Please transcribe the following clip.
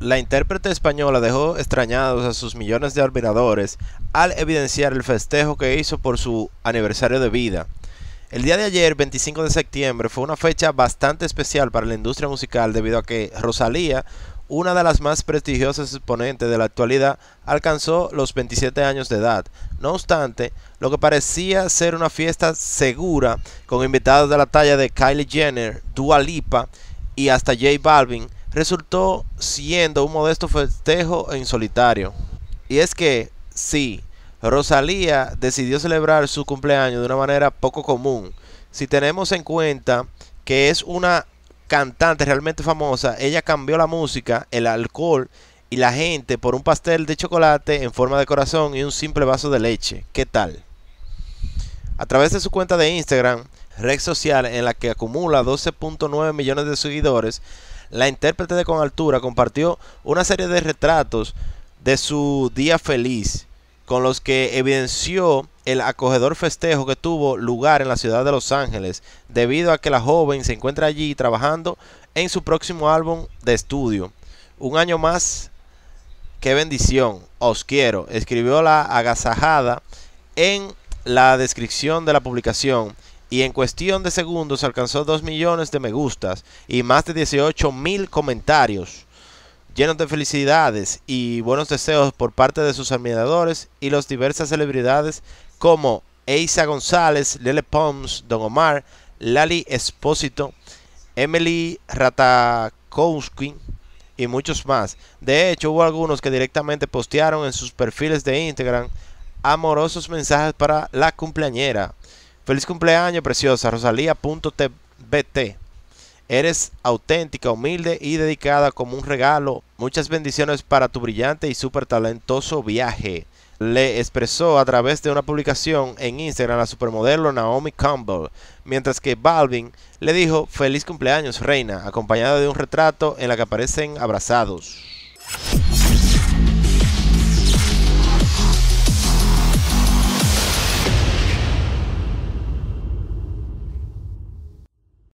La intérprete española dejó extrañados a sus millones de admiradores al evidenciar el festejo que hizo por su aniversario de vida. El día de ayer, 25 de septiembre, fue una fecha bastante especial para la industria musical debido a que Rosalía, una de las más prestigiosas exponentes de la actualidad, alcanzó los 27 años de edad. No obstante, lo que parecía ser una fiesta segura, con invitados de la talla de Kylie Jenner, Dua Lipa y hasta J Balvin, resultó siendo un modesto festejo en solitario. Y es que, sí, Rosalía decidió celebrar su cumpleaños de una manera poco común. Si tenemos en cuenta que es una cantante realmente famosa, ella cambió la música, el alcohol y la gente por un pastel de chocolate en forma de corazón y un simple vaso de leche. ¿Qué tal? A través de su cuenta de Instagram, red social en la que acumula 12.9 millones de seguidores, la intérprete de Con Altura compartió una serie de retratos de su día feliz, con los que evidenció el acogedor festejo que tuvo lugar en la ciudad de Los Ángeles, debido a que la joven se encuentra allí trabajando en su próximo álbum de estudio. Un año más, qué bendición, os quiero, escribió la agasajada en la descripción de la publicación y en cuestión de segundos alcanzó 2 millones de me gustas y más de 18 mil comentarios llenos de felicidades y buenos deseos por parte de sus admiradores y las diversas celebridades como Eiza González, Lele Pons, Don Omar, Lali Espósito, Emily Ratakowski y muchos más. De hecho, hubo algunos que directamente postearon en sus perfiles de Instagram amorosos mensajes para la cumpleañera. Feliz cumpleaños, preciosa Rosalía.tbt. Eres auténtica, humilde y dedicada como un regalo. Muchas bendiciones para tu brillante y súper talentoso viaje. Le expresó a través de una publicación en Instagram a la supermodelo Naomi Campbell, mientras que Balvin le dijo feliz cumpleaños reina, acompañada de un retrato en la que aparecen abrazados.